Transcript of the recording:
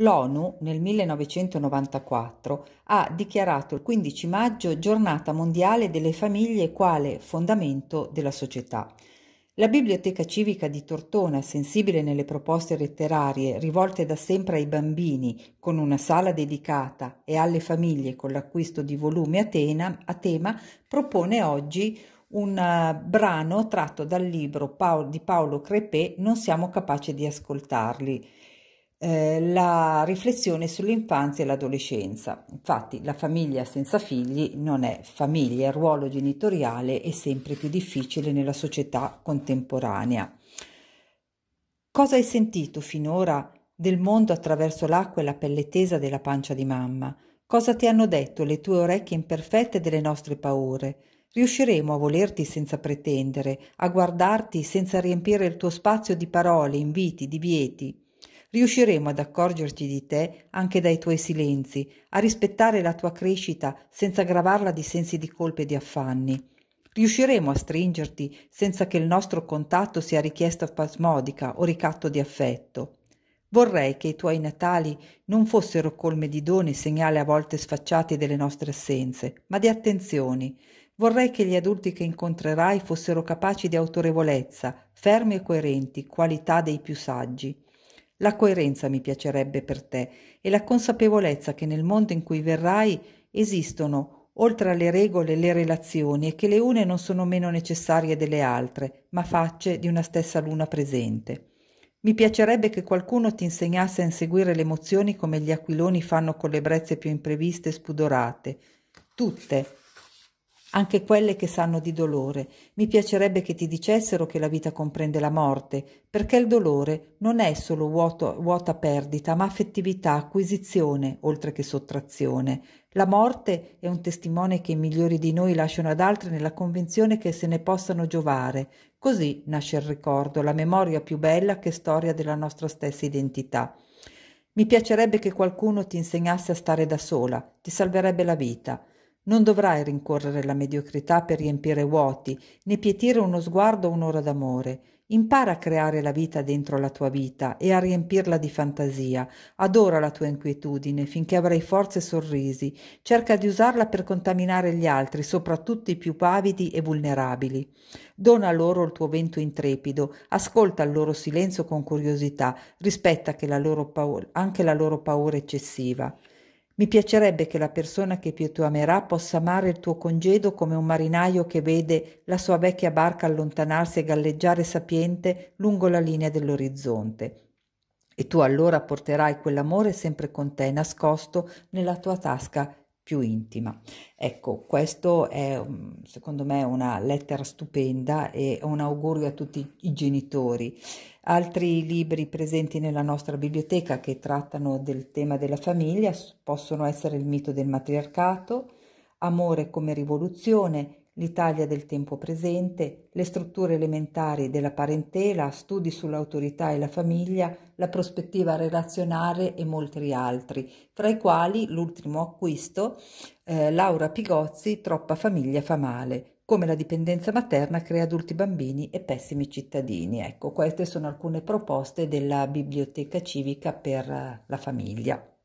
L'ONU nel 1994 ha dichiarato il 15 maggio giornata mondiale delle famiglie quale fondamento della società. La Biblioteca civica di Tortona, sensibile nelle proposte letterarie rivolte da sempre ai bambini, con una sala dedicata e alle famiglie con l'acquisto di volumi a, tena, a tema, propone oggi un eh, brano tratto dal libro di Paolo Crepè Non siamo capaci di ascoltarli. Eh, la riflessione sull'infanzia e l'adolescenza. Infatti la famiglia senza figli non è famiglia, il ruolo genitoriale è sempre più difficile nella società contemporanea. Cosa hai sentito finora del mondo attraverso l'acqua e la pelle tesa della pancia di mamma? Cosa ti hanno detto le tue orecchie imperfette delle nostre paure? Riusciremo a volerti senza pretendere, a guardarti senza riempire il tuo spazio di parole, inviti, divieti riusciremo ad accorgerci di te anche dai tuoi silenzi, a rispettare la tua crescita senza gravarla di sensi di colpe e di affanni. Riusciremo a stringerti senza che il nostro contatto sia richiesta spasmodica o ricatto di affetto. Vorrei che i tuoi natali non fossero colme di doni, segnali a volte sfacciati delle nostre assenze, ma di attenzioni. Vorrei che gli adulti che incontrerai fossero capaci di autorevolezza, fermi e coerenti, qualità dei più saggi. La coerenza mi piacerebbe per te e la consapevolezza che nel mondo in cui verrai esistono, oltre alle regole, le relazioni e che le une non sono meno necessarie delle altre, ma facce di una stessa luna presente. Mi piacerebbe che qualcuno ti insegnasse a inseguire le emozioni come gli aquiloni fanno con le brezze più impreviste e spudorate, tutte, anche quelle che sanno di dolore. Mi piacerebbe che ti dicessero che la vita comprende la morte, perché il dolore non è solo vuoto, vuota perdita, ma affettività, acquisizione, oltre che sottrazione. La morte è un testimone che i migliori di noi lasciano ad altri nella convinzione che se ne possano giovare. Così nasce il ricordo, la memoria più bella che storia della nostra stessa identità. Mi piacerebbe che qualcuno ti insegnasse a stare da sola, ti salverebbe la vita. Non dovrai rincorrere la mediocrità per riempire vuoti, né pietire uno sguardo un'ora d'amore. Impara a creare la vita dentro la tua vita e a riempirla di fantasia. Adora la tua inquietudine finché avrai forze e sorrisi. Cerca di usarla per contaminare gli altri, soprattutto i più pavidi e vulnerabili. Dona loro il tuo vento intrepido, ascolta il loro silenzio con curiosità, rispetta la paura, anche la loro paura eccessiva. Mi piacerebbe che la persona che più tu amerà possa amare il tuo congedo come un marinaio che vede la sua vecchia barca allontanarsi e galleggiare sapiente lungo la linea dell'orizzonte. E tu allora porterai quell'amore sempre con te, nascosto nella tua tasca più intima. Ecco, questo è mm, secondo me una lettera stupenda e un augurio a tutti i genitori. Altri libri presenti nella nostra biblioteca che trattano del tema della famiglia possono essere Il mito del matriarcato, Amore come rivoluzione, l'Italia del tempo presente, le strutture elementari della parentela, studi sull'autorità e la famiglia, la prospettiva relazionale e molti altri, fra i quali l'ultimo acquisto, eh, Laura Pigozzi, Troppa famiglia fa male, come la dipendenza materna crea adulti bambini e pessimi cittadini. Ecco, queste sono alcune proposte della biblioteca civica per eh, la famiglia.